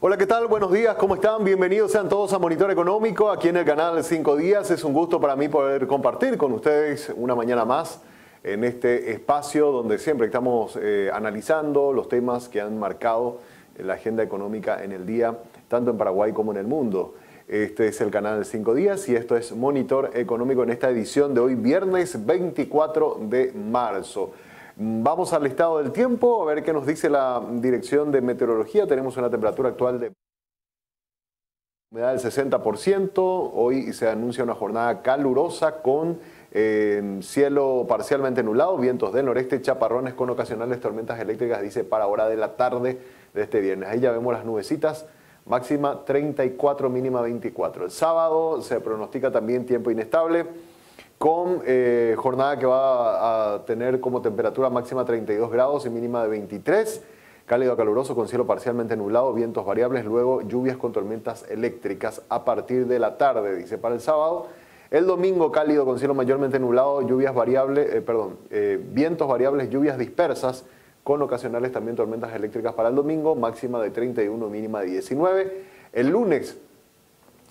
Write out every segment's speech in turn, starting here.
Hola, ¿qué tal? Buenos días, ¿cómo están? Bienvenidos sean todos a Monitor Económico, aquí en el canal 5 Días. Es un gusto para mí poder compartir con ustedes una mañana más en este espacio donde siempre estamos eh, analizando los temas que han marcado la agenda económica en el día, tanto en Paraguay como en el mundo. Este es el canal 5 Días y esto es Monitor Económico en esta edición de hoy, viernes 24 de marzo. Mm, vamos al listado del tiempo, a ver qué nos dice la dirección de meteorología. Tenemos una temperatura actual de humedad del 60%. Hoy se anuncia una jornada calurosa con eh, cielo parcialmente nublado, vientos del noreste, chaparrones con ocasionales tormentas eléctricas, dice para hora de la tarde de este viernes. Ahí ya vemos las nubecitas. Máxima 34, mínima 24. El sábado se pronostica también tiempo inestable con eh, jornada que va a tener como temperatura máxima 32 grados y mínima de 23. Cálido a caluroso con cielo parcialmente nublado, vientos variables, luego lluvias con tormentas eléctricas a partir de la tarde, dice para el sábado. El domingo cálido con cielo mayormente nublado, lluvias variables, eh, perdón, eh, vientos variables, lluvias dispersas con ocasionales también tormentas eléctricas para el domingo, máxima de 31, mínima de 19. El lunes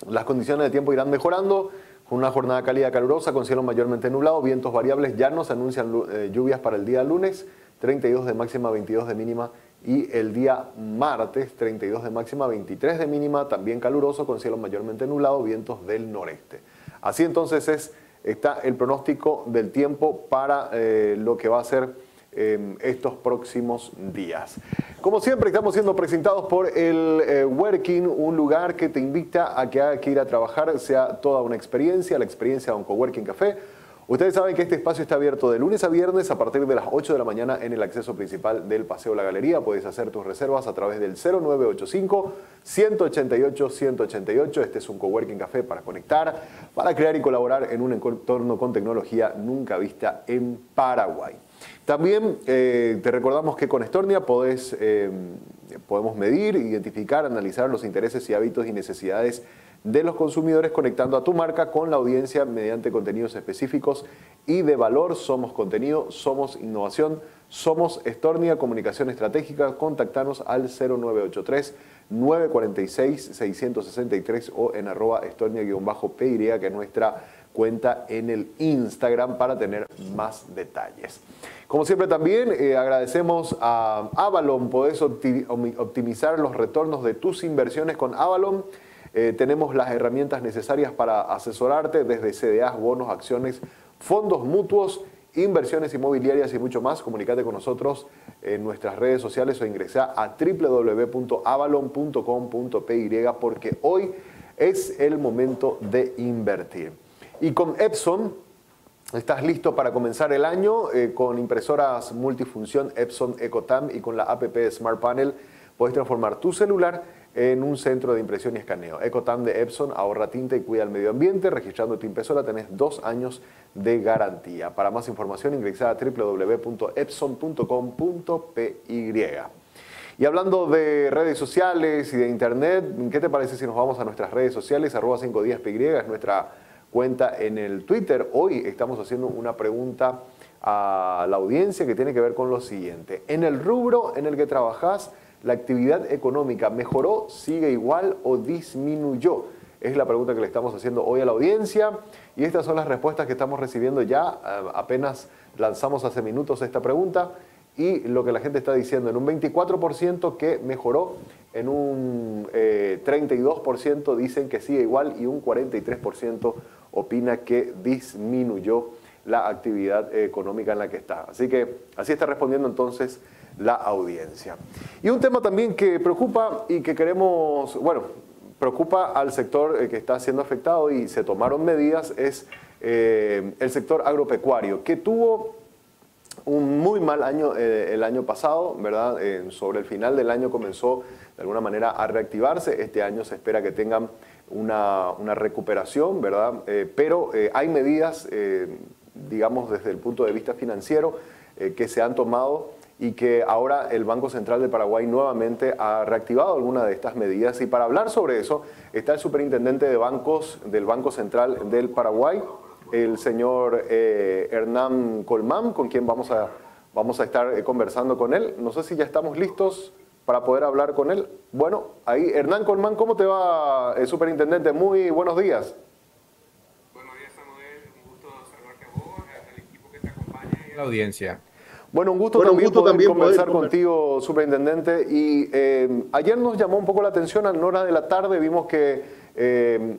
las condiciones de tiempo irán mejorando una jornada cálida calurosa con cielo mayormente nublado, vientos variables, ya nos anuncian eh, lluvias para el día lunes, 32 de máxima, 22 de mínima y el día martes 32 de máxima, 23 de mínima, también caluroso con cielo mayormente nublado, vientos del noreste. Así entonces es, está el pronóstico del tiempo para eh, lo que va a ser estos próximos días. Como siempre, estamos siendo presentados por el eh, Working, un lugar que te invita a que haga que ir a trabajar sea toda una experiencia, la experiencia de un coworking café. Ustedes saben que este espacio está abierto de lunes a viernes a partir de las 8 de la mañana en el acceso principal del Paseo La Galería. Puedes hacer tus reservas a través del 0985 188 188. Este es un coworking café para conectar, para crear y colaborar en un entorno con tecnología nunca vista en Paraguay. También eh, te recordamos que con Estornia eh, podemos medir, identificar, analizar los intereses y hábitos y necesidades de los consumidores conectando a tu marca con la audiencia mediante contenidos específicos y de valor. Somos contenido, somos innovación, somos Estornia Comunicación Estratégica. Contactanos al 0983 946 663 o en arroba estornia-py que nuestra cuenta en el Instagram para tener más detalles. Como siempre también eh, agradecemos a Avalon, podés optimizar los retornos de tus inversiones con Avalon. Eh, tenemos las herramientas necesarias para asesorarte desde CDAs, bonos, acciones, fondos mutuos, inversiones inmobiliarias y mucho más. Comunicate con nosotros en nuestras redes sociales o ingresa a www.avalon.com.py porque hoy es el momento de invertir. Y con Epson, estás listo para comenzar el año eh, con impresoras multifunción Epson EcoTam y con la app Smart Panel. Puedes transformar tu celular en un centro de impresión y escaneo. EcoTam de Epson ahorra tinta y cuida el medio ambiente. Registrando tu impresora tenés dos años de garantía. Para más información ingresa a www.epson.com.py. Y hablando de redes sociales y de internet, ¿qué te parece si nos vamos a nuestras redes sociales? Arroba 5 días es nuestra cuenta en el Twitter. Hoy estamos haciendo una pregunta a la audiencia que tiene que ver con lo siguiente. En el rubro en el que trabajas, ¿la actividad económica mejoró, sigue igual o disminuyó? Es la pregunta que le estamos haciendo hoy a la audiencia y estas son las respuestas que estamos recibiendo ya. Eh, apenas lanzamos hace minutos esta pregunta y lo que la gente está diciendo, en un 24% que mejoró, en un 32% eh, dicen que sigue igual y un 43% opina que disminuyó la actividad eh, económica en la que está. Así que así está respondiendo entonces la audiencia. Y un tema también que preocupa y que queremos, bueno, preocupa al sector eh, que está siendo afectado y se tomaron medidas es eh, el sector agropecuario, que tuvo un muy mal año eh, el año pasado, ¿verdad? Eh, sobre el final del año comenzó de alguna manera a reactivarse. Este año se espera que tengan una, recuperación, ¿verdad? Eh, pero hay medidas, digamos, desde el punto de vista financiero que se han tomado y que ahora el Banco Central de Paraguay nuevamente ha reactivado alguna de estas medidas. Y para hablar sobre eso está el superintendente de bancos del Banco Central del Paraguay, el señor eh, Hernán Colmán, con quien vamos a, vamos a estar eh, conversando con él. No sé si ya estamos listos para poder hablar con él. Bueno, ahí, Hernán Colmán, ¿cómo te va, eh, superintendente? Muy buenos días. Buenos días, Samuel. Un gusto saludarte a vos, al equipo que te acompaña y a la audiencia. Bueno, un gusto, también, gusto poder también conversar contigo, superintendente. Y ayer nos llamó un poco la atención, a hora de la tarde vimos que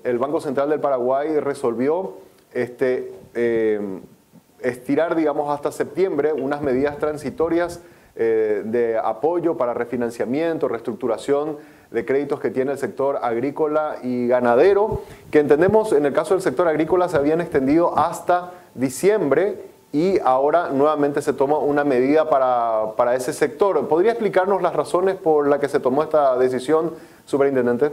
el Banco Central del Paraguay resolvió este, eh, estirar, digamos, hasta septiembre unas medidas transitorias eh, de apoyo para refinanciamiento, reestructuración de créditos que tiene el sector agrícola y ganadero, que entendemos en el caso del sector agrícola se habían extendido hasta diciembre y ahora nuevamente se toma una medida para, para ese sector. ¿Podría explicarnos las razones por las que se tomó esta decisión, superintendente?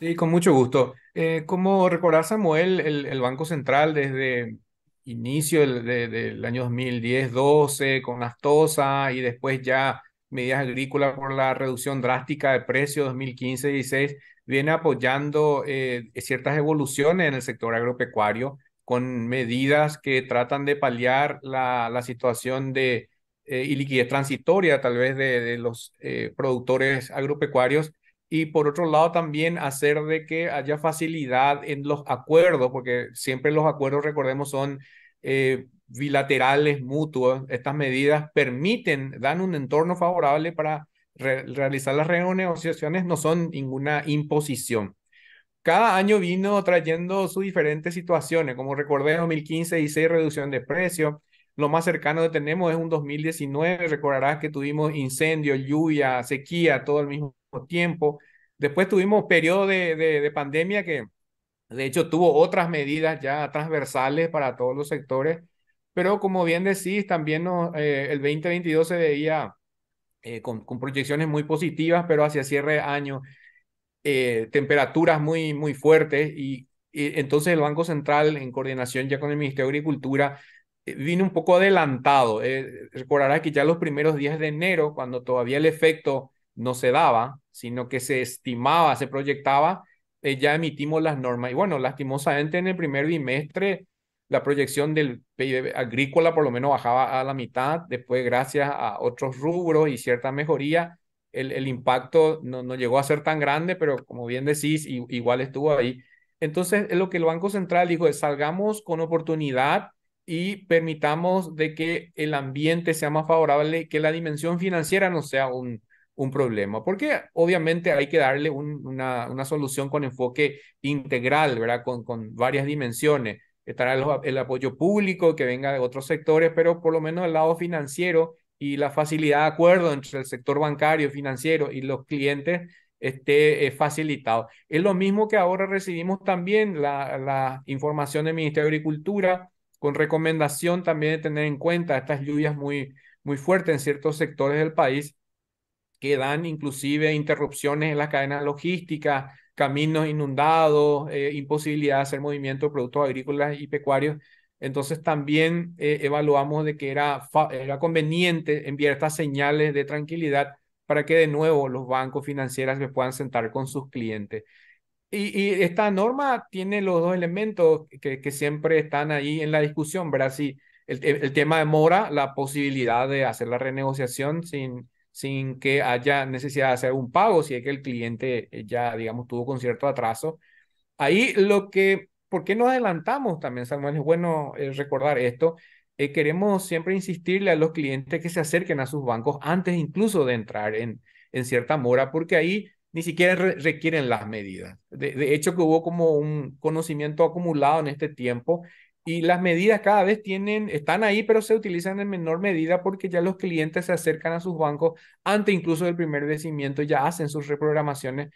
Sí, con mucho gusto. Eh, como recordar, Samuel, el, Banco Central desde inicio del, año 2010-12 con las tosa y después ya medidas agrícolas por la reducción drástica de precios 2015-16, viene apoyando eh, ciertas evoluciones en el sector agropecuario con medidas que tratan de paliar la, situación de eh, iliquidez transitoria tal vez de, los productores agropecuarios y por otro lado, también hacer de que haya facilidad en los acuerdos, porque siempre los acuerdos, recordemos, son eh, bilaterales, mutuos. Estas medidas permiten, dan un entorno favorable para realizar las renegociaciones, no son ninguna imposición. Cada año vino trayendo sus diferentes situaciones, como recordé en 2015 hice reducción de precio lo más cercano que tenemos es un 2019, recordarás que tuvimos incendio, lluvia, sequía, todo el mismo tiempo. Después tuvimos periodo de, de, pandemia que, de hecho, tuvo otras medidas ya transversales para todos los sectores, pero como bien decís, también eh, el 2022 se veía eh, con, proyecciones muy positivas, pero hacia cierre de año, eh, temperaturas muy, muy fuertes y, y, entonces el Banco Central, en coordinación ya con el Ministerio de Agricultura, vino un poco adelantado. recordarás que ya los primeros días de enero, cuando todavía el efecto no se daba, sino que se estimaba, se proyectaba, eh, ya emitimos las normas. Y bueno, lastimosamente en el primer bimestre la proyección del PIB agrícola por lo menos bajaba a la mitad, después gracias a otros rubros y cierta mejoría, el, impacto no, no, llegó a ser tan grande, pero como bien decís, igual estuvo ahí. Entonces, lo que el Banco Central dijo es, salgamos con oportunidad y permitamos de que el ambiente sea más favorable, que la dimensión financiera no sea un, un problema, porque obviamente hay que darle una, una, solución con enfoque integral, ¿verdad? Con, con varias dimensiones. Estará el, apoyo público que venga de otros sectores, pero por lo menos el lado financiero y la facilidad de acuerdo entre el sector bancario, financiero y los clientes esté facilitado. Es lo mismo que ahora recibimos también la, la información del Ministerio de Agricultura con recomendación también de tener en cuenta estas lluvias muy, muy fuertes en ciertos sectores del país que dan inclusive interrupciones en las cadenas logísticas, caminos inundados, eh, imposibilidad de hacer movimiento de productos agrícolas y pecuarios. Entonces también eh, evaluamos de que era, era conveniente enviar estas señales de tranquilidad para que de nuevo los bancos financieros se puedan sentar con sus clientes. Y, esta norma tiene los dos elementos que, siempre están ahí en la discusión, ¿verdad? Si el tema de mora, la posibilidad de hacer la renegociación sin, sin que haya necesidad de hacer un pago, si es que el cliente eh, ya, digamos, tuvo con cierto atraso. Ahí lo que, ¿por qué nos adelantamos también, Samuel? Es bueno eh, recordar esto. Eh, queremos siempre insistirle a los clientes que se acerquen a sus bancos antes incluso de entrar en, en cierta mora, porque ahí ni siquiera requieren las medidas. de, hecho, que hubo como un conocimiento acumulado en este tiempo y las medidas cada vez tienen, están ahí, pero se utilizan en menor medida porque ya los clientes se acercan a sus bancos antes incluso del primer vencimiento, ya hacen sus reprogramaciones.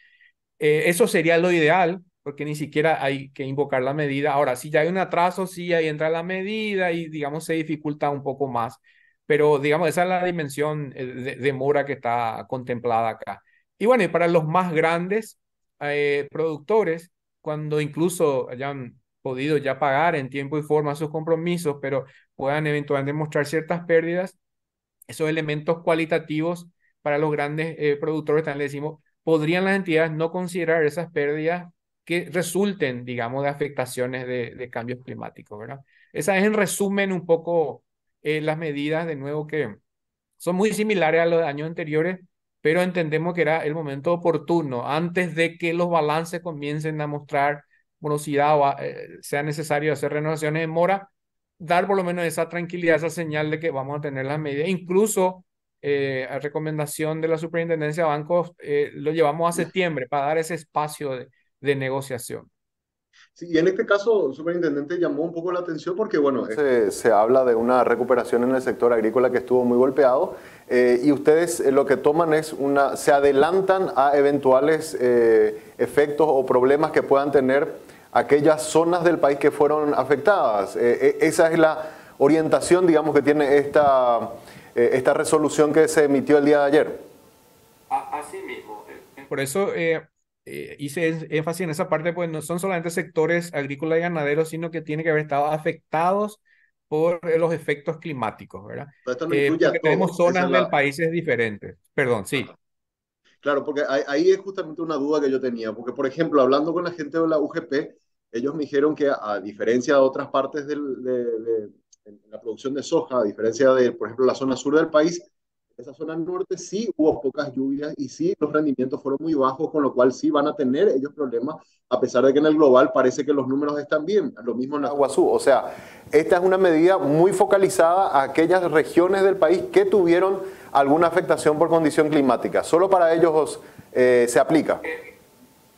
Eh, eso sería lo ideal, porque ni siquiera hay que invocar la medida. Ahora, si ya hay un atraso, sí, ahí entra la medida y, digamos, se dificulta un poco más. Pero, digamos, esa es la dimensión eh, de, mora que está contemplada acá. Y bueno, y para los más grandes eh, productores, cuando incluso hayan podido ya pagar en tiempo y forma sus compromisos, pero puedan eventualmente mostrar ciertas pérdidas, esos elementos cualitativos para los grandes eh, productores, también le decimos, podrían las entidades no considerar esas pérdidas que resulten, digamos, de afectaciones de, cambios climáticos, ¿verdad? Esa es en resumen un poco eh, las medidas, de nuevo, que son muy similares a los años anteriores, pero entendemos que era el momento oportuno, antes de que los balances comiencen a mostrar morosidad o eh, sea necesario hacer renovaciones de mora, dar por lo menos esa tranquilidad, esa señal de que vamos a tener las medidas. Incluso eh, a recomendación de la superintendencia de bancos, eh, lo llevamos a septiembre para dar ese espacio de, negociación. Sí, y en este caso, el superintendente llamó un poco la atención porque, bueno... Se, habla de una recuperación en el sector agrícola que estuvo muy golpeado y ustedes lo que toman es una... se adelantan a eventuales efectos o problemas que puedan tener aquellas zonas del país que fueron afectadas. Eh, eh, esa es la orientación, digamos, que tiene esta, eh, esta resolución que se emitió el día de ayer. Así mismo. Por eso hice énfasis en esa parte, pues no son solamente sectores agrícolas y ganaderos, sino que tienen que haber estado afectados por los efectos climáticos, ¿verdad? tenemos zonas del país diferentes. Perdón, sí. Claro, porque ahí es justamente una duda que yo tenía, porque por ejemplo, hablando con la gente de la UGP, ellos me dijeron que a, diferencia de otras partes de, la producción de soja, a diferencia de, por ejemplo, la zona sur del país, esa zona norte sí hubo pocas lluvias y sí los rendimientos fueron muy bajos, con lo cual sí van a tener ellos problemas, a pesar de que en el global parece que los números están bien. Lo mismo en la Aguazú. O sea, esta es una medida muy focalizada a aquellas regiones del país que tuvieron alguna afectación por condición climática. Solo para ellos eh, se aplica.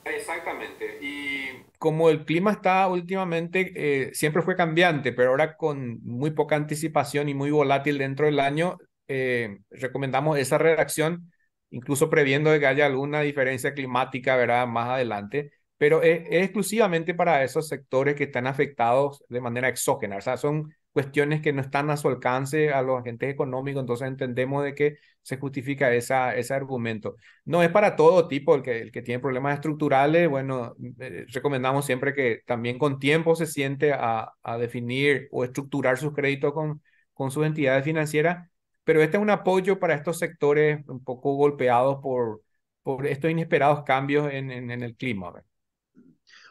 Exactamente. Y como el clima está últimamente, eh, siempre fue cambiante, pero ahora con muy poca anticipación y muy volátil dentro del año, eh, recomendamos esa redacción, incluso previendo de que haya alguna diferencia climática, ¿verdad? Más adelante pero es, exclusivamente para esos sectores que están afectados de manera exógena, o sea, son cuestiones que no están a su alcance a los agentes económicos, entonces entendemos de que se justifica esa, ese argumento. No es para todo tipo, el que, el que tiene problemas estructurales, bueno, eh, recomendamos siempre que también con tiempo se siente a, a definir o estructurar sus créditos con, con sus entidades financieras, pero este es un apoyo para estos sectores un poco golpeados por, por estos inesperados cambios en, en, el clima. ¿verdad?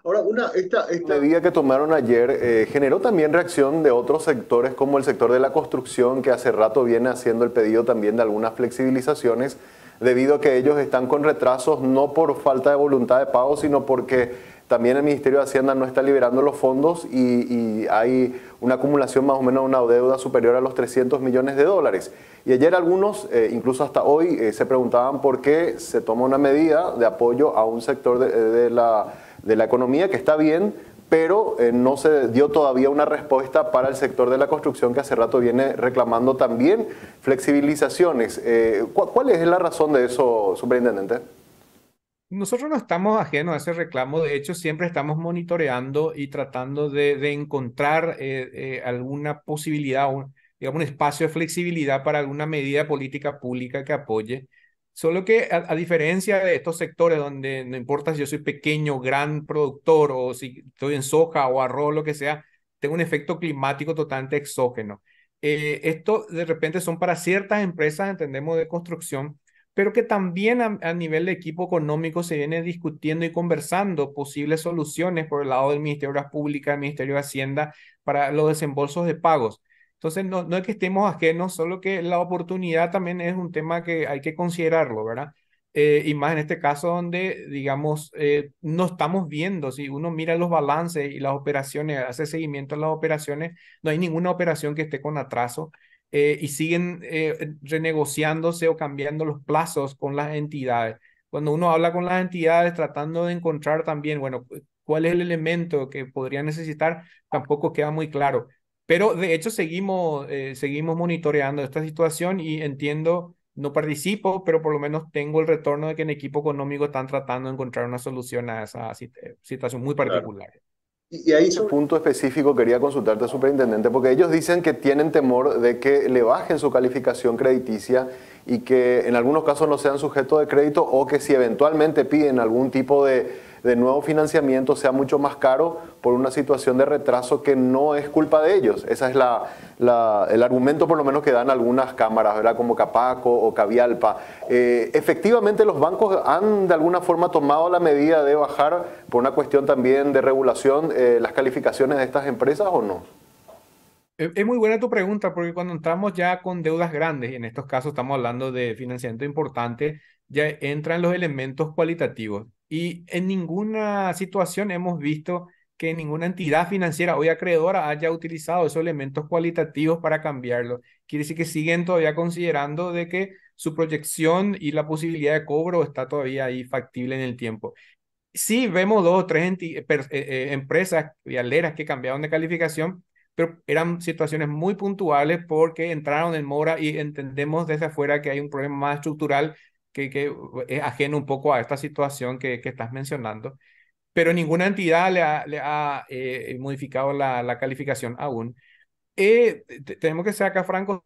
Ahora, una, esta, esta... medida que tomaron ayer eh, generó también reacción de otros sectores, como el sector de la construcción, que hace rato viene haciendo el pedido también de algunas flexibilizaciones, debido a que ellos están con retrasos no por falta de voluntad de pago, sino porque también el Ministerio de Hacienda no está liberando los fondos y, hay una acumulación más o menos de una deuda superior a los 300 millones de dólares. Y ayer algunos, eh, incluso hasta hoy, eh, se preguntaban por qué se toma una medida de apoyo a un sector de la de la economía, que está bien, pero eh, no se dio todavía una respuesta para el sector de la construcción que hace rato viene reclamando también flexibilizaciones. Eh, ¿Cuál es la razón de eso, superintendente? Nosotros no estamos ajenos a ese reclamo, de hecho siempre estamos monitoreando y tratando de, encontrar eh, alguna posibilidad, digamos, un espacio de flexibilidad para alguna medida política pública que apoye Solo que a, diferencia de estos sectores donde no importa si yo soy pequeño, gran productor o si estoy en soja o arroz, lo que sea, tengo un efecto climático totalmente exógeno. Eh, esto de repente son para ciertas empresas, entendemos, de construcción, pero que también a, nivel de equipo económico se viene discutiendo y conversando posibles soluciones por el lado del Ministerio de Obras Públicas, del Ministerio de Hacienda, para los desembolsos de pagos. Entonces, no, es que estemos ajenos, solo que la oportunidad también es un tema que hay que considerarlo, ¿verdad? Eh, y más en este caso donde, digamos, eh, no estamos viendo, si uno mira los balances y las operaciones, hace seguimiento a las operaciones, no hay ninguna operación que esté con atraso eh, y siguen renegociándose o cambiando los plazos con las entidades. Cuando uno habla con las entidades tratando de encontrar también, bueno, cuál es el elemento que podría necesitar, tampoco queda muy claro. Pero de hecho seguimos, eh, seguimos monitoreando esta situación y entiendo, no participo, pero por lo menos tengo el retorno de que en equipo económico están tratando de encontrar una solución a esa eh, situación muy particular. Y ahí un punto específico quería consultarte, superintendente, porque ellos dicen que tienen temor de que le bajen su calificación crediticia y que en algunos casos no sean sujetos de crédito o que si eventualmente piden algún tipo de de nuevo financiamiento sea mucho más caro por una situación de retraso que no es culpa de ellos. Ese es el argumento por lo menos que dan algunas cámaras, como Capaco o Cavialpa. Eh, efectivamente los bancos han de alguna forma tomado la medida de bajar por una cuestión también de regulación eh, las calificaciones de estas empresas o no? Es muy buena tu pregunta, porque cuando entramos ya con deudas grandes, y en estos casos estamos hablando de financiamiento importante, ya entran los elementos cualitativos. Y en ninguna situación hemos visto que ninguna entidad financiera hoy acreedora haya utilizado esos elementos cualitativos para cambiarlo. Quiere decir que siguen todavía considerando de que su proyección y la posibilidad de cobro está todavía ahí factible en el tiempo. Sí vemos dos o tres eh, eh, eh, empresas vialeras que cambiaron de calificación, pero eran situaciones muy puntuales porque entraron en mora y entendemos desde afuera que hay un problema más estructural que, es ajeno un poco a esta situación que, estás mencionando, pero ninguna entidad le ha, eh, modificado la, calificación aún. Eh, tenemos que ser acá francos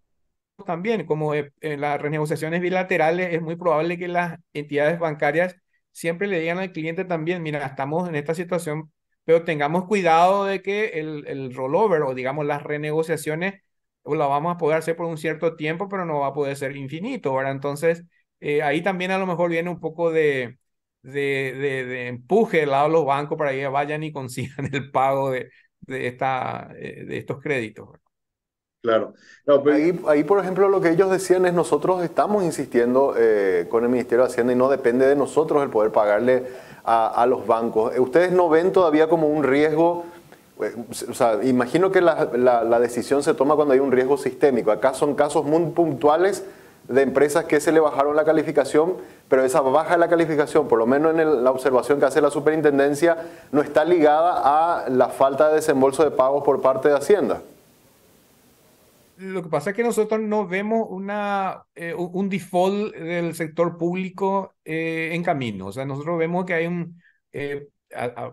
también, como eh, en las renegociaciones bilaterales es muy probable que las entidades bancarias siempre le digan al cliente también, mira, estamos en esta situación, pero tengamos cuidado de que el, rollover o digamos las renegociaciones la vamos a poder hacer por un cierto tiempo, pero no va a poder ser infinito, Ahora Entonces, eh, ahí también a lo mejor viene un poco de, de, empuje del lado de los bancos para que vayan y consigan el pago de, de, esta, eh, de estos créditos. Claro. Pues ahí, por ejemplo, lo que ellos decían es nosotros estamos insistiendo eh, con el Ministerio de Hacienda y no depende de nosotros el poder pagarle a, los bancos. ¿Ustedes no ven todavía como un riesgo? O sea, imagino que la, la, la decisión se toma cuando hay un riesgo sistémico. Acá son casos muy puntuales de empresas que se le bajaron la calificación, pero esa baja de la calificación, por lo menos en la observación que hace la superintendencia, no está ligada a la falta de desembolso de pagos por parte de Hacienda. Lo que pasa es que nosotros no vemos una, eh, un default del sector público eh, en camino. O sea, nosotros vemos que hay un, eh,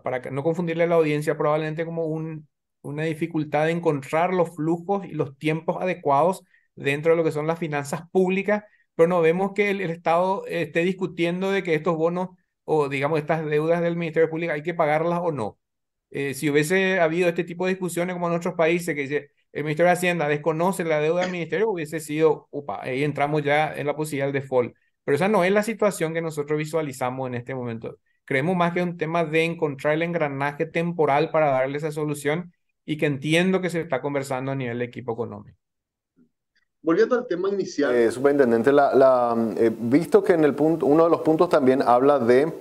para no confundirle a la audiencia, probablemente como un, una dificultad de encontrar los flujos y los tiempos adecuados dentro de lo que son las finanzas públicas, pero no vemos que el, Estado esté discutiendo de que estos bonos o digamos estas deudas del Ministerio Público hay que pagarlas o no. Eh, si hubiese habido este tipo de discusiones como en otros países que dice el Ministerio de Hacienda desconoce la deuda del Ministerio, hubiese sido, upa, ahí entramos ya en la posibilidad del default. Pero esa no es la situación que nosotros visualizamos en este momento. Creemos más que un tema de encontrar el engranaje temporal para darle esa solución y que entiendo que se está conversando a nivel de equipo económico. Volviendo al tema inicial. Eh, superintendente, eh, visto que en el punto, uno de los puntos también habla de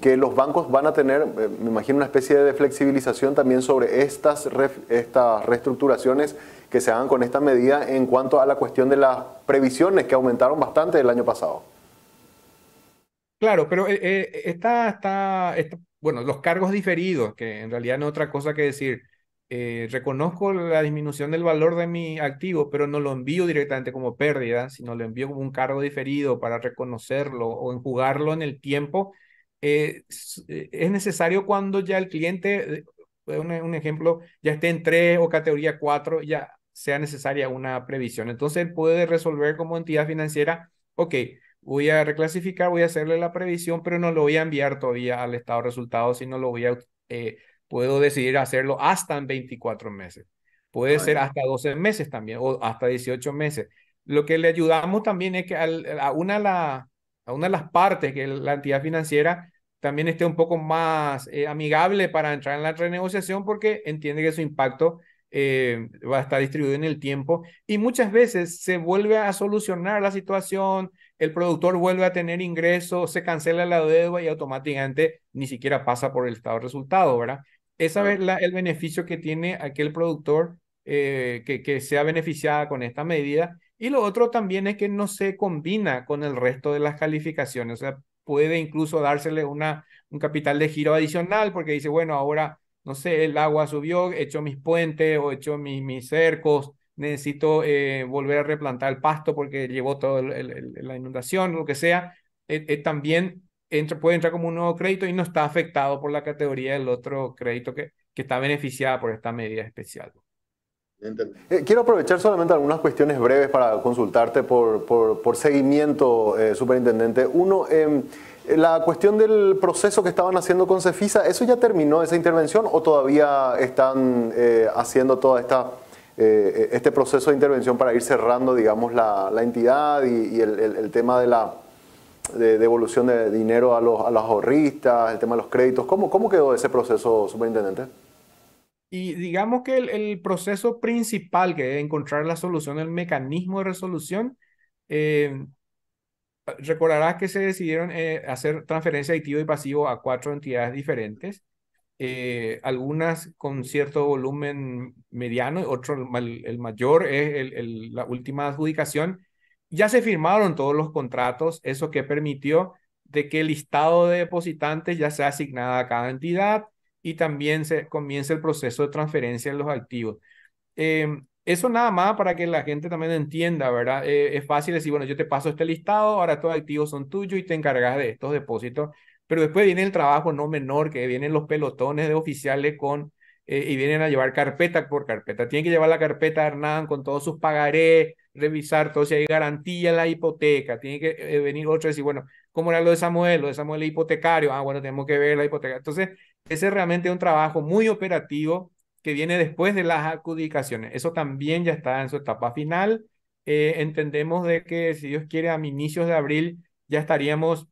que los bancos van a tener, eh, me imagino, una especie de flexibilización también sobre estas, estas reestructuraciones que se hagan con esta medida en cuanto a la cuestión de las previsiones que aumentaron bastante el año pasado. Claro, pero está, está, bueno, los cargos diferidos, que en realidad no es otra cosa que decir, eh, reconozco la disminución del valor de mi activo, pero no lo envío directamente como pérdida, sino lo envío como un cargo diferido para reconocerlo o enjugarlo en el tiempo, eh, eh, es necesario cuando ya el cliente, un, ejemplo, ya esté en 3 o categoría 4, ya sea necesaria una previsión. Entonces él puede resolver como entidad financiera, ok, voy a reclasificar, voy a hacerle la previsión, pero no lo voy a enviar todavía al estado de resultados, sino lo voy a Puedo decidir hacerlo hasta en 24 meses. Puede ah, ser hasta 12 meses también o hasta 18 meses. Lo que le ayudamos también es que a, una la, a una de las partes, que la entidad financiera también esté un poco más eh, amigable para entrar en la renegociación porque entiende que su impacto eh, va a estar distribuido en el tiempo y muchas veces se vuelve a solucionar la situación, el productor vuelve a tener ingresos, se cancela la deuda y automáticamente ni siquiera pasa por el estado de resultado, ¿verdad? es el beneficio que tiene aquel productor eh, que, que sea beneficiada con esta medida. Y lo otro también es que no se combina con el resto de las calificaciones. O sea, puede incluso dársele una, un capital de giro adicional porque dice, bueno, ahora, no sé, el agua subió, he hecho mis puentes o he hecho mis, mis cercos, necesito eh, volver a replantar el pasto porque llevó toda la inundación, lo que sea. Eh, también puede entrar como un nuevo crédito y no está afectado por la categoría del otro crédito que, está beneficiada por esta medida especial. Eh, quiero aprovechar solamente algunas cuestiones breves para consultarte por, seguimiento, eh, superintendente. Uno, em, la cuestión del proceso que estaban haciendo con Cefisa, ¿eso ya terminó esa intervención o todavía están eh, haciendo toda esta... este proceso de intervención para ir cerrando, digamos, la, entidad y, el tema de la, de devolución de dinero a los, a los ahorristas, el tema de los créditos. ¿Cómo, cómo quedó ese proceso, superintendente? Y digamos que el, el proceso principal, que es encontrar la solución, el mecanismo de resolución, eh, recordarás que se decidieron eh, hacer transferencia de activo y pasivo a cuatro entidades diferentes, eh, algunas con cierto volumen mediano, otro el, mayor es el, la última adjudicación ya se firmaron todos los contratos, eso que permitió de que el listado de depositantes ya sea asignada a cada entidad y también se comience el proceso de transferencia de los activos. Em, eso nada más para que la gente también entienda, ¿verdad? Eh, es fácil decir, bueno, yo te paso este listado, ahora todos activos son tuyos y te encargas de estos depósitos, pero después viene el trabajo no menor, que vienen los pelotones de oficiales con eh, y vienen a llevar carpeta por carpeta. Tienen que llevar la carpeta Hernán con todos sus pagarés, revisar todo si hay garantía en la hipoteca, tiene que eh, venir otro y decir, bueno, ¿cómo era lo de Samuel? Lo de Samuel es hipotecario, ah, bueno, tenemos que ver la hipoteca. Entonces, ese realmente es un trabajo muy operativo que viene después de las adjudicaciones. Eso también ya está en su etapa final. Eh, entendemos de que, si Dios quiere, a inicios de abril ya estaríamos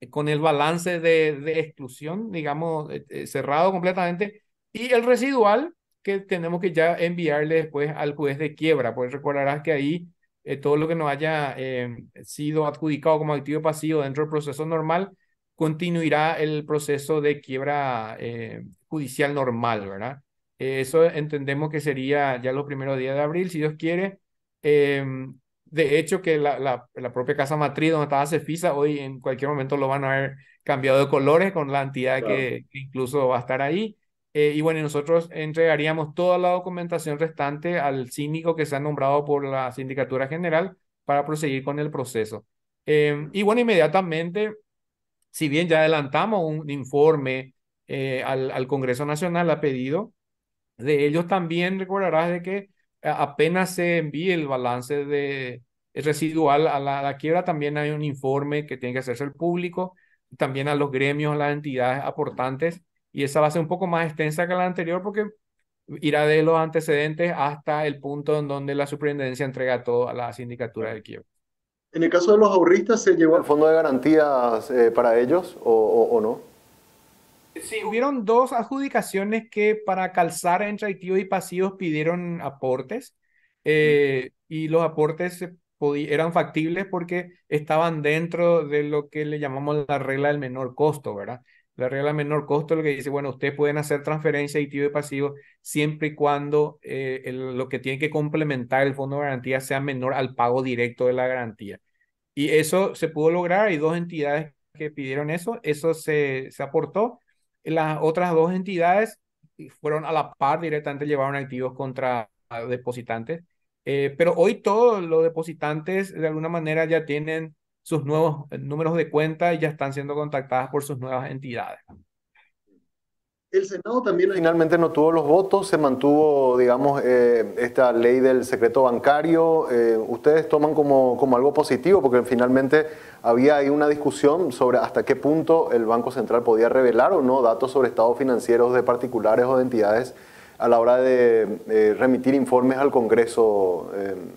eh, con el balance de, de exclusión, digamos, cerrado completamente. Y el residual, que tenemos que ya enviarle después al juez de quiebra, pues recordarás que ahí eh, todo lo que nos haya eh, sido adjudicado como activo pasivo dentro del proceso normal, continuará el proceso de quiebra eh, judicial normal, ¿verdad? eso entendemos que sería ya los primeros días de abril, si Dios quiere. Em, de hecho, que la, la, propia casa matriz donde estaba Cefisa, hoy en cualquier momento lo van a haber cambiado de colores con la entidad que incluso va a estar ahí. Eh, y bueno, nosotros entregaríamos toda la documentación restante al síndico que se ha nombrado por la Sindicatura General para proseguir con el proceso. Em, y bueno, inmediatamente, si bien ya adelantamos un informe eh, al, Congreso Nacional a pedido de ellos, también recordarás de que eh, apenas se envíe el balance de, residual a la, a la quiebra, también hay un informe que tiene que hacerse al público, también a los gremios, a las entidades aportantes y esa va a ser un poco más extensa que la anterior porque irá de los antecedentes hasta el punto en donde la superintendencia entrega todo a la sindicatura del quiebro. En el caso de los ahorristas, ¿se llevó el fondo de garantías eh, para ellos o, no? Sí, hubieron dos adjudicaciones que para calzar entre activos y pasivos pidieron aportes eh, y los aportes eran factibles porque estaban dentro de lo que le llamamos la regla del menor costo, ¿verdad? La regla menor costo lo que dice, bueno, ustedes pueden hacer transferencia de activo y pasivo siempre y cuando eh, lo que tiene que complementar el fondo de garantía sea menor al pago directo de la garantía. Y eso se pudo lograr, hay dos entidades que pidieron eso, eso se, se aportó. Las otras dos entidades fueron a la par directamente, llevaron activos contra depositantes. Eh, pero hoy todos los depositantes de alguna manera ya tienen sus nuevos eh, números de cuenta ya están siendo contactadas por sus nuevas entidades. El Senado también finalmente no tuvo los votos, se mantuvo, digamos, eh, esta ley del secreto bancario. Eh, ¿Ustedes toman como, como algo positivo? Porque finalmente había ahí una discusión sobre hasta qué punto el Banco Central podía revelar o no datos sobre estados financieros de particulares o de entidades a la hora de remitir informes al Congreso,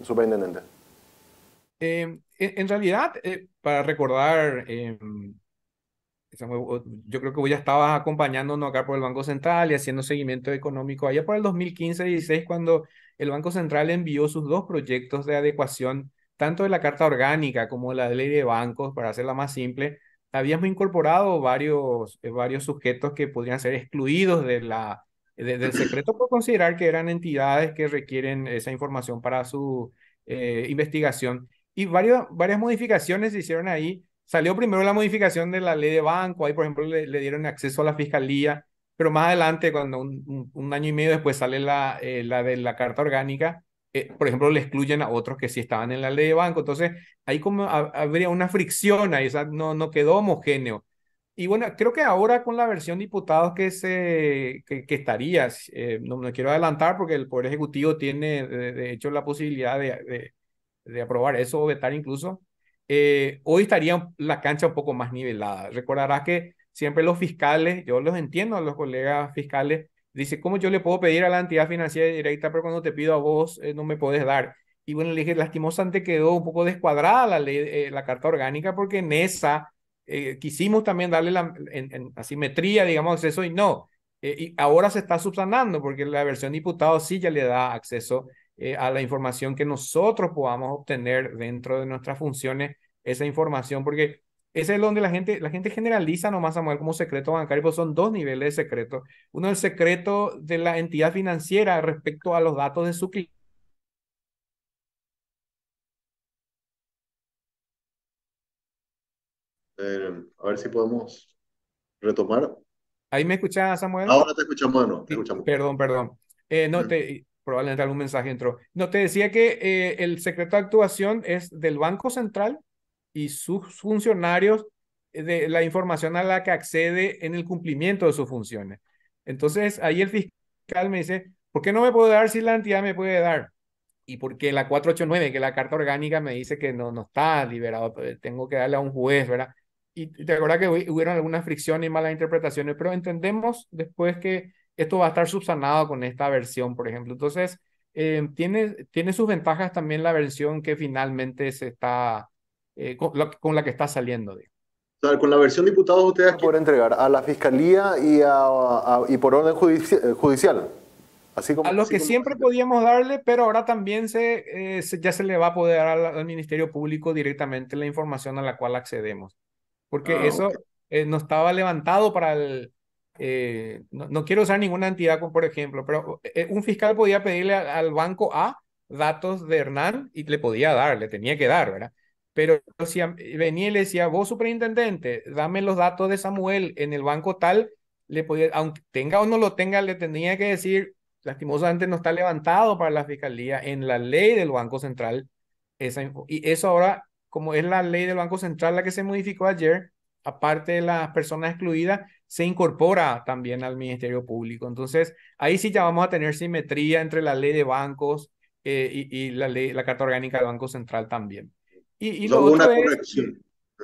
superintendente en, realidad, eh, para recordar, em, yo creo que vos ya estabas acompañándonos acá por el Banco Central y haciendo seguimiento económico allá por el 2015-16, cuando el Banco Central envió sus dos proyectos de adecuación, tanto de la Carta Orgánica como de la Ley de Bancos, para hacerla más simple. Habíamos incorporado varios, eh, varios sujetos que podrían ser excluidos de la, del secreto por considerar que eran entidades que requieren esa información para su eh, investigación. Y varias modificaciones se hicieron ahí. Salió primero la modificación de la ley de banco, ahí por ejemplo le, dieron acceso a la fiscalía, pero más adelante, cuando un, año y medio después sale la, eh, la de la carta orgánica, eh, por ejemplo, le excluyen a otros que sí estaban en la ley de banco. Entonces, ahí como habría una fricción ahí, no, no quedó homogéneo. Y bueno, creo que ahora con la versión diputados que, se, que, estaría, eh, no me quiero adelantar porque el Poder Ejecutivo tiene de, hecho la posibilidad de, de aprobar eso o vetar incluso, eh, hoy estaría la cancha un poco más nivelada. Recordarás que siempre los fiscales, yo los entiendo a los colegas fiscales, dice, ¿cómo yo le puedo pedir a la entidad financiera directa, pero cuando te pido a vos eh, no me podés dar? Y bueno, le dije, lastimosamente quedó un poco descuadrada la ley, eh, la carta orgánica, porque en esa quisimos también darle la asimetría, digamos, acceso y no. y ahora se está subsanando, porque la versión diputado sí ya le da acceso eh, a la información que nosotros podamos obtener dentro de nuestras funciones, esa información, porque ese es donde la gente, la gente generaliza nomás, Samuel, como secreto bancario, pues son dos niveles de secreto. Uno, es el secreto de la entidad financiera respecto a los datos de su cliente. a ver si podemos retomar. Ahí me escuchas, Samuel. Ahora te escuchamos, no, Perdón, perdón. Eh, no, te, probablemente algún mensaje entró. No, te decía que eh, el secreto de actuación es del Banco Central y sus funcionarios eh, de la información a la que accede en el cumplimiento de sus funciones. Entonces, ahí el fiscal me dice, ¿por qué no me puedo dar si la entidad me puede dar? Y porque la 489, que la carta orgánica me dice que no, no está liberado, pues, tengo que darle a un juez, ¿verdad? Y te acuerdas que hubieron algunas fricciones y malas interpretaciones, pero entendemos después que esto va a estar subsanado con esta versión, por ejemplo. Entonces, eh, tiene, tiene sus ventajas también la versión que finalmente se está, eh, con, la, que está saliendo. con la versión diputados ustedes... pueden entregar a la fiscalía y, a, y por orden eh, judicial. Así como, a lo que siempre podíamos darle, pero ahora también se, ya se le va a poder dar al, Ministerio Público directamente la información a la cual accedemos. Porque ah, eso no estaba levantado para el, eh, no, quiero usar ninguna entidad, como por ejemplo, pero eh, un fiscal podía pedirle al, banco A datos de Hernán y le podía dar, le tenía que dar, ¿verdad? Pero si venía y le decía, vos superintendente, dame los datos de Samuel en el banco tal, le podía, aunque tenga o no lo tenga, le tenía que decir, lastimosamente no está levantado para la fiscalía en la ley del Banco Central. y eso ahora, como es la ley del Banco Central la que se modificó ayer, aparte de las personas excluidas, se incorpora también al Ministerio Público. Entonces, ahí sí ya vamos a tener simetría entre la ley de bancos eh, y, la, ley, la Carta Orgánica del Banco Central también. Y, y lo otro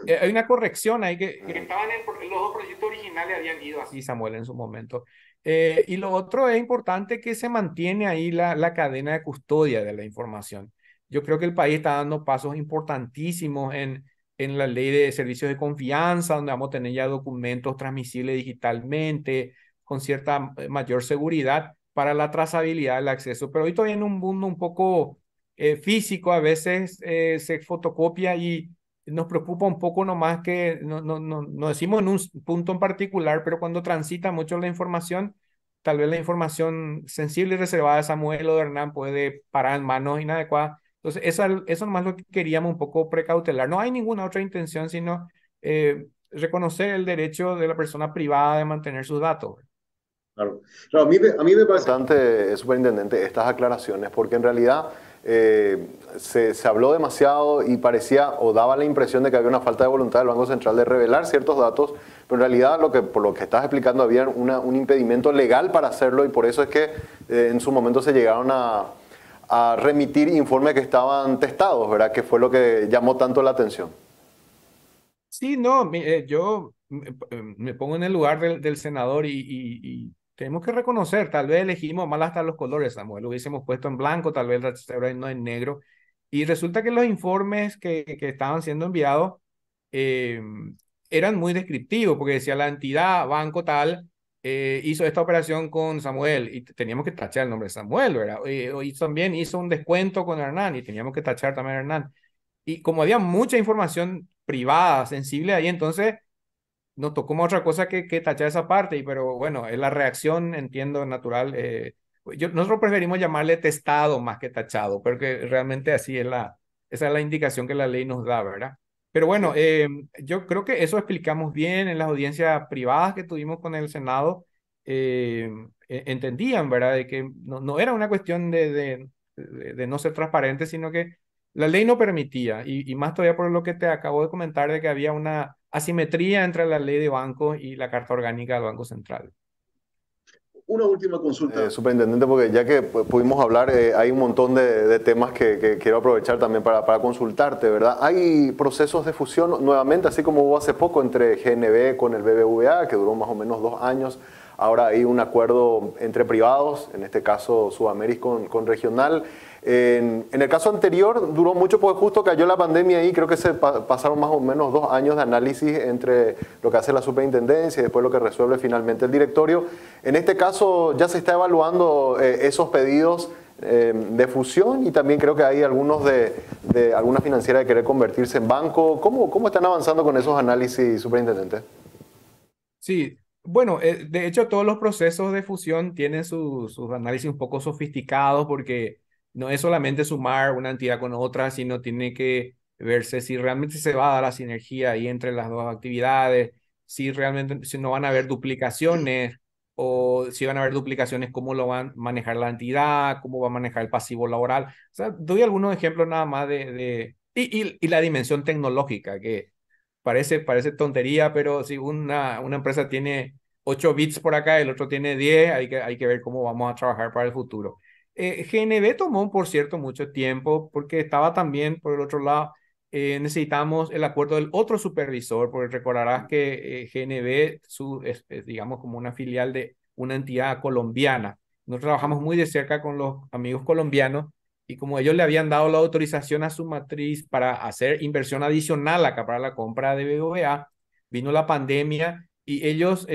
eh, hay una corrección ahí que... los dos proyectos originales habían ido así, Samuel, en su momento. Eh, y lo otro es importante que se mantiene ahí la, la cadena de custodia de la información. Yo creo que el país está dando pasos importantísimos en en la ley de servicios de confianza, donde vamos a tener ya documentos transmisibles digitalmente, con cierta eh, mayor seguridad para la trazabilidad del acceso. Pero hoy todavía en un mundo un poco eh, físico, a veces eh, se fotocopia y nos preocupa un poco nomás que no, no, no, no decimos en un punto en particular, pero cuando transita mucho la información, tal vez la información sensible y reservada de Samuel o de Hernán puede parar en manos inadecuadas entonces, eso, es más lo que queríamos un poco precautelar. No hay ninguna otra intención sino eh, reconocer el derecho de la persona privada de mantener sus datos. Claro. a, mí, me parece... Bastante, eh, superintendente, estas aclaraciones, porque en realidad... Eh, se, se, habló demasiado y parecía o daba la impresión de que había una falta de voluntad del Banco Central de revelar ciertos datos, pero en realidad lo que, por lo que estás explicando había una, un impedimento legal para hacerlo y por eso es que en su momento se llegaron a, a remitir informes que estaban testados, ¿verdad? Que fue lo que llamó tanto la atención. Sí, no, eh, yo mm, eh, em, me pongo en el lugar del, senador y, tenemos que reconocer, tal vez elegimos mal hasta los colores, Samuel, lo hubiésemos puesto en blanco, tal vez no en negro. Y resulta que los informes que, estaban siendo enviados em, eran muy descriptivos, porque decía la entidad, banco tal, eh, hizo esta operación con Samuel y teníamos que tachar el nombre de Samuel, ¿verdad? Eh, y, también hizo un descuento con Hernán y teníamos que tachar también a Hernán. Y como había mucha información privada, sensible ahí, entonces nos tocó más otra cosa que, que tachar esa parte, y, pero bueno, es la reacción, entiendo, natural. Eh, yo, nosotros preferimos llamarle testado más que tachado, porque realmente así es la, esa es la indicación que la ley nos da, ¿verdad? Pero bueno, eh, yo creo que eso explicamos bien en las audiencias privadas que tuvimos con el Senado. Eh, e, entendían, ¿verdad?, de que no, era una cuestión de, de, no ser transparente, sino que la ley no permitía, y, y, más todavía por lo que te acabo de comentar, de que había una asimetría entre la ley de bancos y la carta orgánica del Banco Central una última consulta. Eh, superintendente, porque ya que pudimos hablar, eh, hay un montón de, temas que, quiero aprovechar también para, para, consultarte, ¿verdad? Hay procesos de fusión nuevamente, así como hubo hace poco entre GNB con el BBVA, que duró más o menos dos años. Ahora hay un acuerdo entre privados, en este caso Sudamérica con, con Regional. En, el caso anterior duró mucho porque justo cayó la pandemia y creo que se pasaron más o menos dos años de análisis entre lo que hace la superintendencia y después lo que resuelve finalmente el directorio. En este caso ya se está evaluando eh, esos pedidos eh, de fusión y también creo que hay algunos de, alguna financiera de querer convertirse en banco. ¿Cómo, ¿Cómo, están avanzando con esos análisis, superintendente? Sí, bueno, eh, de hecho todos los procesos de fusión tienen sus análisis un poco sofisticados porque no es solamente sumar una entidad con otra, sino tiene que verse si realmente se va a dar la sinergia ahí entre las dos actividades, si realmente si no van a haber duplicaciones o si van a haber duplicaciones, cómo lo van a manejar la entidad, cómo va a manejar el pasivo laboral. O sea, doy algunos ejemplos nada más de... y, la dimensión tecnológica, que parece, parece tontería, pero si una, una empresa tiene 8 bits por acá, el otro tiene 10, hay que, hay que ver cómo vamos a trabajar para el futuro. Eh, GNB tomó, por cierto, mucho tiempo porque estaba también, por el otro lado, eh, necesitamos el acuerdo del otro supervisor, porque recordarás que eh, GNB es, digamos, como una filial de una entidad colombiana. Nosotros trabajamos muy de cerca con los amigos colombianos y como ellos le habían dado la autorización a su matriz para hacer inversión adicional acá para la compra de BBVA, vino la pandemia y ellos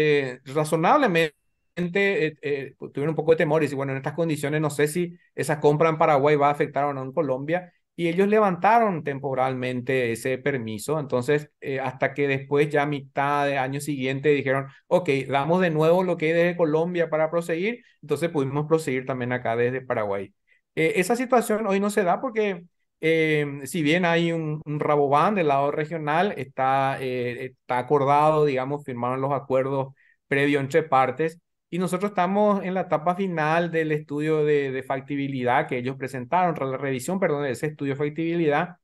razonablemente eh, eh, pues, tuvieron un poco de temor y bueno, en estas condiciones no sé si esa compra en Paraguay va a afectar o no en Colombia. Y ellos levantaron temporalmente ese permiso. Entonces, eh, hasta que después, ya a mitad de año siguiente, dijeron, ok, damos de nuevo lo que hay desde Colombia para proseguir. Entonces pudimos proseguir también acá desde Paraguay. esa situación hoy no se da porque em, si bien hay un, un, Rabobán del lado regional, está, está acordado, digamos, firmaron los acuerdos previos entre partes, y nosotros estamos en la etapa final del estudio de, factibilidad que ellos presentaron, la revisión, perdón, de ese estudio de factibilidad.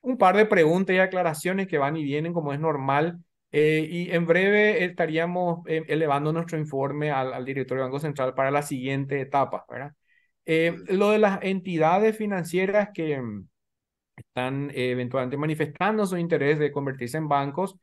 Un par de preguntas y aclaraciones que van y vienen como es normal. Eh, y en breve estaríamos eh, elevando nuestro informe al, directorio del Banco Central para la siguiente etapa, ¿verdad? Eh, lo de las entidades financieras que mm, están eventualmente manifestando su interés de convertirse en bancos,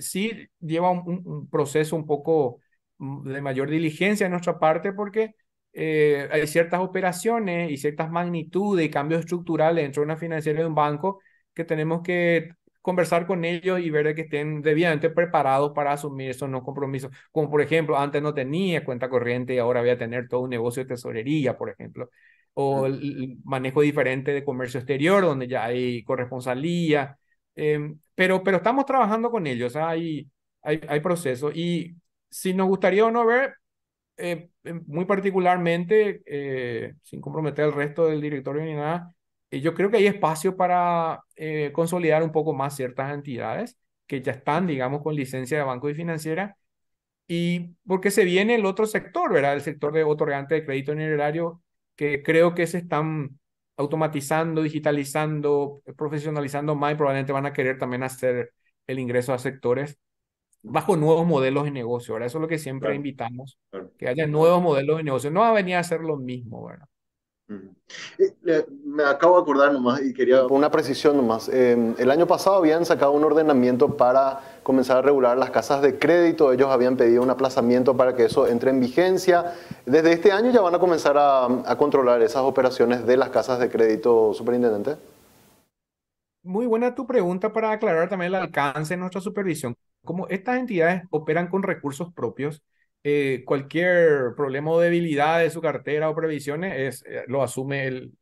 sí lleva un, un proceso un poco Mm, de mayor diligencia de nuestra parte porque eh, hay ciertas operaciones y ciertas magnitudes y cambios estructurales dentro de una financiera de un banco que tenemos que conversar con ellos y ver que estén debidamente preparados para asumir esos no compromisos. Como por ejemplo, antes no tenía cuenta corriente y ahora voy a tener todo un negocio de tesorería, por ejemplo. O el manejo diferente de comercio exterior, donde ya hay corresponsalía. Em, pero, pero estamos trabajando con ellos, hay, hay, hay procesos. Y si nos gustaría o no ver, eh, eh, muy particularmente, eh, sin comprometer al resto del directorio ni nada, yo creo que hay espacio para consolidar un poco más ciertas entidades que ya están, digamos, con licencia de banco y financiera, y porque se viene el otro sector, ¿verdad? El sector de otorgante de crédito en el erario, que creo que se están automatizando, digitalizando, profesionalizando más y probablemente van a querer también hacer el ingreso a sectores bajo nuevos modelos de negocio, ¿verdad? Eso es lo que siempre invitamos, que haya nuevos modelos de negocio. No va a venir a ser lo mismo, ¿verdad? Eh, me acabo de acordar nomás y quería... Una precisión nomás. Em, el año pasado habían sacado un ordenamiento para comenzar a regular las casas de crédito. Ellos habían pedido un aplazamiento para que eso entre en vigencia. Desde este año ya van a comenzar a controlar esas operaciones de las casas de crédito, superintendente. Muy buena tu pregunta para aclarar también el alcance de nuestra supervisión como estas entidades operan con recursos propios, eh, cualquier problema o debilidad de su cartera o previsiones es, eh, lo asume el,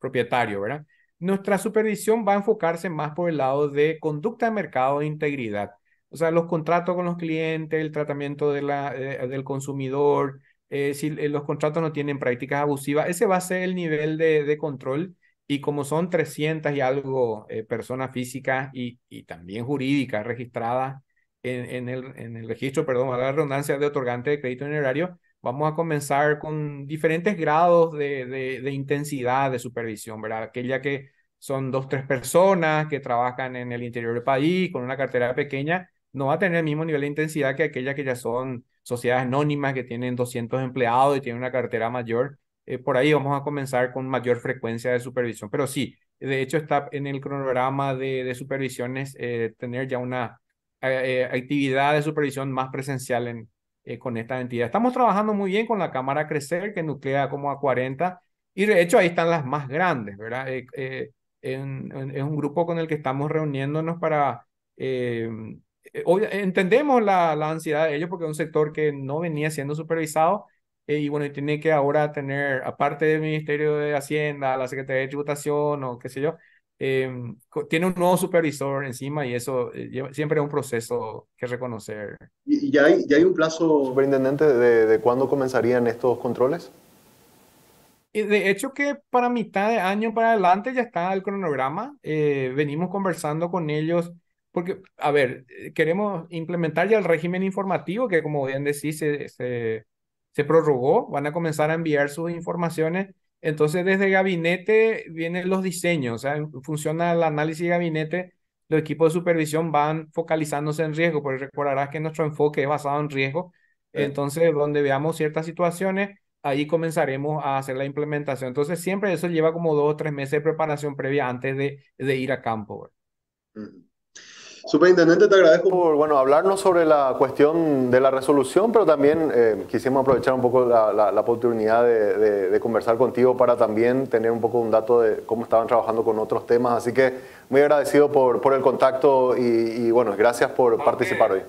propietario, ¿verdad? Nuestra supervisión va a enfocarse más por el lado de conducta de mercado e integridad. O sea, los contratos con los clientes, el tratamiento eh, del consumidor, si los contratos no tienen prácticas abusivas, ese va a ser el nivel de control y como son 300 y algo eh, personas físicas y, y, también jurídicas registradas en, el, en el registro, perdón, a la redundancia de otorgante de crédito honorario, vamos a comenzar con diferentes grados de, intensidad de supervisión, ¿verdad? Aquella que son dos, tres personas que trabajan en el interior del país con una cartera pequeña, no va a tener el mismo nivel de intensidad que aquella que ya son sociedades anónimas que tienen 200 empleados y tienen una cartera mayor. Eh, por ahí vamos a comenzar con mayor frecuencia de supervisión. Pero sí, de hecho está en el cronograma de, supervisiones eh, tener ya una eh, actividad de supervisión más presencial con esta entidad. Estamos trabajando muy bien con la Cámara Crecer, que nuclea como a 40, y de hecho ahí están las más grandes, ¿verdad? es un grupo con el que estamos reuniéndonos para... entendemos la, la ansiedad de ellos porque es un sector que no venía siendo supervisado, y bueno, tiene que ahora tener, aparte del Ministerio de Hacienda, la Secretaría de Tributación o qué sé yo, em, tiene un nuevo supervisor encima y eso eh, siempre es un proceso que reconocer. ¿Y ya hay, ya hay un plazo, superintendente, de, de cuándo comenzarían estos controles? Y de hecho que para mitad de año para adelante ya está el cronograma. Eh, venimos conversando con ellos porque, a ver, eh, queremos implementar ya el régimen informativo que, como bien decís, se se prorrogó, van a comenzar a enviar sus informaciones. Entonces, desde el gabinete vienen los diseños, o sea, funciona el análisis de gabinete, los equipos de supervisión van focalizándose en riesgo, porque recordarás que nuestro enfoque es basado en riesgo. Entonces, donde veamos ciertas situaciones, ahí comenzaremos a hacer la implementación. Entonces, siempre eso lleva como dos o tres meses de preparación previa antes de, de ir a campo. Superintendente, te agradezco por bueno, hablarnos sobre la cuestión de la resolución, pero también eh, quisimos aprovechar un poco la, oportunidad de, conversar contigo para también tener un poco un dato de cómo estaban trabajando con otros temas. Así que muy agradecido por, por el contacto y, bueno, gracias por participar hoy.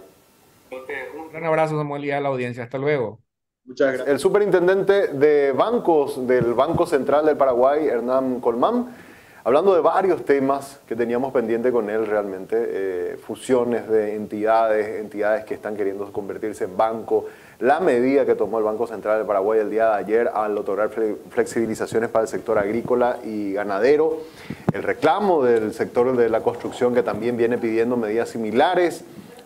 Un gran abrazo, Samuel, y a la audiencia. Hasta luego. Muchas gracias. El superintendente de bancos del Banco Central del Paraguay, Hernán Colmán. Hablando de varios temas que teníamos pendiente con él realmente, eh, fusiones de entidades, entidades que están queriendo convertirse en banco, la medida que tomó el Banco Central de Paraguay el día de ayer al otorgar flexibilizaciones para el sector agrícola y ganadero, el reclamo del sector de la construcción que también viene pidiendo medidas similares.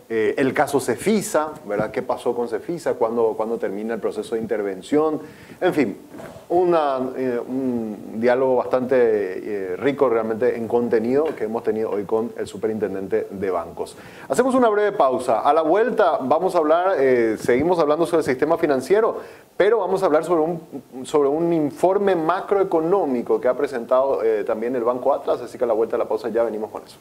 Eh, el caso Cefisa, ¿verdad? ¿Qué pasó con Cefisa? ¿Cuándo, cuando termina el proceso de intervención? En fin, eh, un diálogo bastante eh, rico realmente en contenido que hemos tenido hoy con el superintendente de bancos. Hacemos una breve pausa. A la vuelta vamos a hablar, seguimos hablando sobre el sistema financiero, pero vamos a hablar sobre un, sobre un informe macroeconómico que ha presentado también el Banco Atlas, así que a la vuelta de la pausa ya venimos con eso.